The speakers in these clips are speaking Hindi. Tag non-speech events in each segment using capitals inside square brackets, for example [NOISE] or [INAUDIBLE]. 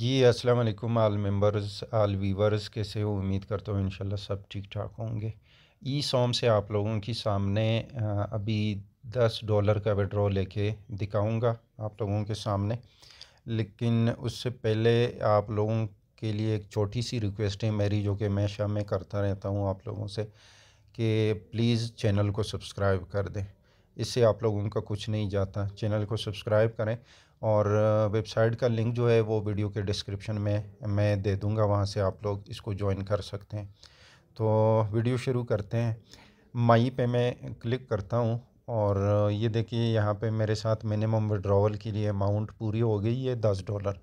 जी अस्सलाम वालेकुम आल मेंबर्स आल वीवर्स कैसे हो उम्मीद करता हूँ इंशाल्लाह सब ठीक ठाक होंगे ई सॉम से आप लोगों के सामने अभी दस डॉलर का विड्रॉ लेके दिखाऊंगा आप लोगों के सामने लेकिन उससे पहले आप लोगों के लिए एक छोटी सी रिक्वेस्ट है मेरी जो कि मैं शाम में करता रहता हूँ आप लोगों से कि प्लीज़ चैनल को सब्सक्राइब कर दें इससे आप लोगों का कुछ नहीं जाता चैनल को सब्सक्राइब करें और वेबसाइट का लिंक जो है वो वीडियो के डिस्क्रिप्शन में मैं दे दूँगा वहाँ से आप लोग इसको ज्वाइन कर सकते हैं तो वीडियो शुरू करते हैं माई पे मैं क्लिक करता हूँ और ये देखिए यहाँ पे मेरे साथ मिनिमम विड्रॉवल के लिए अमाउंट पूरी हो गई है दस डॉलर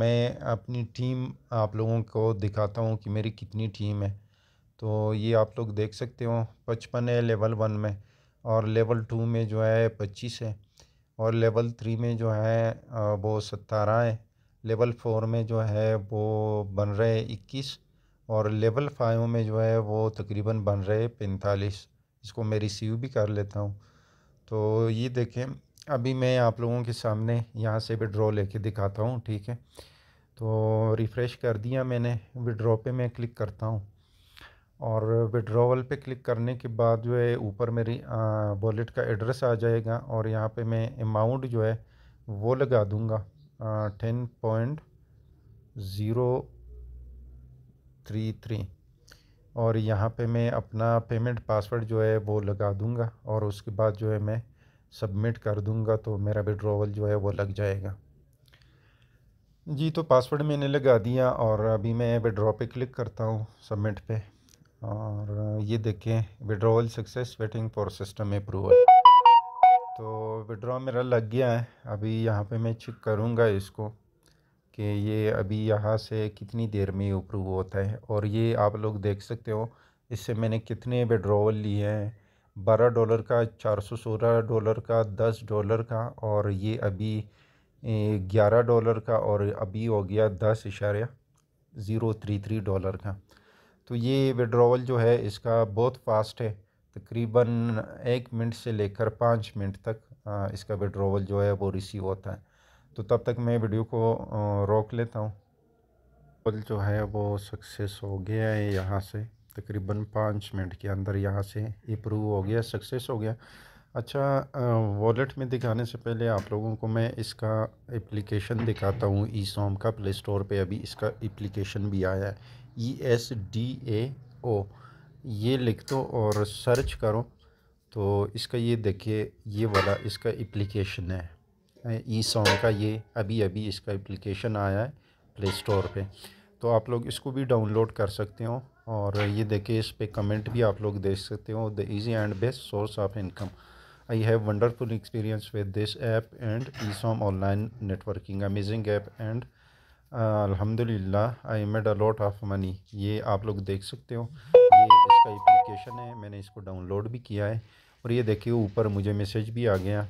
मैं अपनी टीम आप लोगों को दिखाता हूँ कि मेरी कितनी टीम है तो ये आप लोग देख सकते हो पचपन है लेवल वन में और लेवल टू में जो है पच्चीस है और लेवल थ्री में जो है वो सतारह है लेवल फोर में जो है वो बन रहे इक्कीस और लेवल फाइव में जो है वो तकरीबन बन रहे पैंतालीस इसको मैं रिसीव भी कर लेता हूँ तो ये देखें अभी मैं आप लोगों के सामने यहाँ से विड्रॉ लेके दिखाता हूँ ठीक है तो रिफ़्रेश कर दिया मैंने विड्रॉ पे मैं क्लिक करता हूँ और विड्रॉवल पे क्लिक करने के बाद जो है ऊपर मेरी वॉलेट का एड्रेस आ जाएगा और यहाँ पे मैं अमाउंट जो है वो लगा दूँगा ten point zero three three और यहाँ पे मैं अपना पेमेंट पासवर्ड जो है वो लगा दूँगा और उसके बाद जो है मैं सबमिट कर दूँगा तो मेरा विड्रॉवल जो है वो लग जाएगा जी तो पासवर्ड मैंने लगा दिया और अभी मैं विड्रॉ पे क्लिक करता हूँ सबमिट पे और ये देखें withdrawal success waiting for system approval तो विड्रॉ मेरा लग गया है अभी यहाँ पे मैं चेक करूँगा इसको कि ये अभी यहाँ से कितनी देर में अप्रूव होता है और ये आप लोग देख सकते हो इससे मैंने कितने विड्रोवल लिए हैं बारह डॉलर का चार सौ सोलह डॉलर का दस डॉलर का और ये अभी ग्यारह डॉलर का और अभी हो गया दस इशारा ज़ीरो थ्री थ्री डॉलर का तो ये विड्रॉवल जो है इसका बहुत फास्ट है तकरीबन एक मिनट से लेकर पाँच मिनट तक इसका विड्रॉवल जो है वो रिसीव होता है तो तब तक मैं वीडियो को रोक लेता हूँ पल जो है वो सक्सेस हो गया है यहाँ से तकरीबन पाँच मिनट के अंदर यहाँ से अप्रूव हो गया सक्सेस हो गया अच्छा वॉलेट में दिखाने से पहले आप लोगों को मैं इसका एप्लीकेशन दिखाता हूँ ई सॉम का प्ले स्टोर पे अभी इसका एप्लीकेशन भी आया है ई एस डी ए ओ ये लिख दो और सर्च करो तो इसका ये देखिए ये वाला इसका एप्लीकेशन है ई सॉम का ये अभी अभी इसका एप्लीकेशन आया है प्ले स्टोर पे तो आप लोग इसको भी डाउनलोड कर सकते हो और ये देखिए इस पे कमेंट भी आप लोग देख सकते हो the easy and best source of income I have wonderful experience with this app and ESOM online networking. Amazing app and अल्हम्दुलिल्लाह I made a lot of money ये आप लोग देख सकते हो ये इसका एप्लीकेशन है मैंने इसको डाउनलोड भी किया है और ये देखिए ऊपर मुझे मैसेज भी आ गया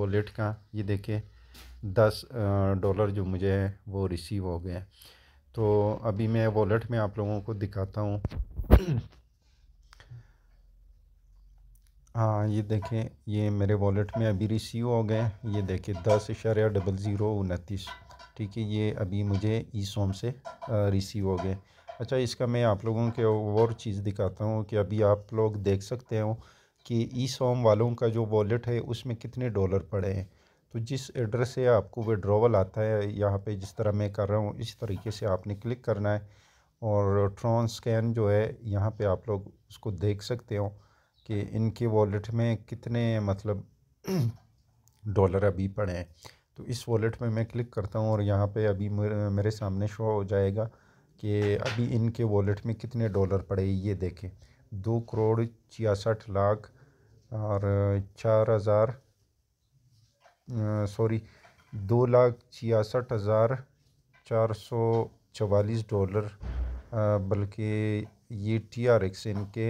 वॉलेट का ये देखिए दस डॉलर जो मुझे है वो रिसीव हो गया तो अभी मैं वॉलेट में आप लोगों को दिखाता हूँ हाँ ये देखें ये मेरे वॉलेट में अभी रिसीव हो गए ये देखें दस इशारा डबल ज़ीरो उनतीस ठीक है ये अभी मुझे ई सोम से रिसीव हो गए अच्छा इसका मैं आप लोगों के और चीज़ दिखाता हूँ कि अभी आप लोग देख सकते हो कि ई सोम वालों का जो वॉलेट है उसमें कितने डॉलर पड़े हैं तो जिस एड्रेस से आपको विड्रोवल आता है यहाँ पे जिस तरह मैं कर रहा हूँ इस तरीके से आपने क्लिक करना है और ट्रॉन स्कैन जो है यहाँ पे आप लोग उसको देख सकते हो कि इनके वॉलेट में कितने मतलब डॉलर [CLEARS THROAT] अभी पड़े हैं तो इस वॉलेट में मैं क्लिक करता हूँ और यहाँ पे अभी मेरे सामने शो हो जाएगा कि अभी इनके वॉलेट में कितने डॉलर पड़े ये देखें दो करोड़ छियासठ लाख और चार हज़ार सॉरी दो लाख छियासठ हज़ार चार सौ चवालीस डॉलर बल्कि ई टी आर एक्स इनके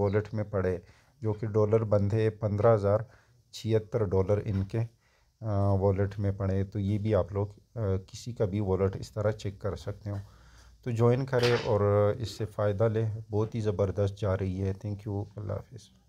वॉलेट में पड़े जो कि डॉलर बंधे पंद्रह हज़ार छिहत्तर डॉलर इनके वॉलेट में पड़े तो ये भी आप लोग किसी का भी वॉलेट इस तरह चेक कर सकते हो तो ज्वाइन करें और इससे फ़ायदा लें बहुत ही ज़बरदस्त जा रही है थैंक यू अल्लाह हाफिज़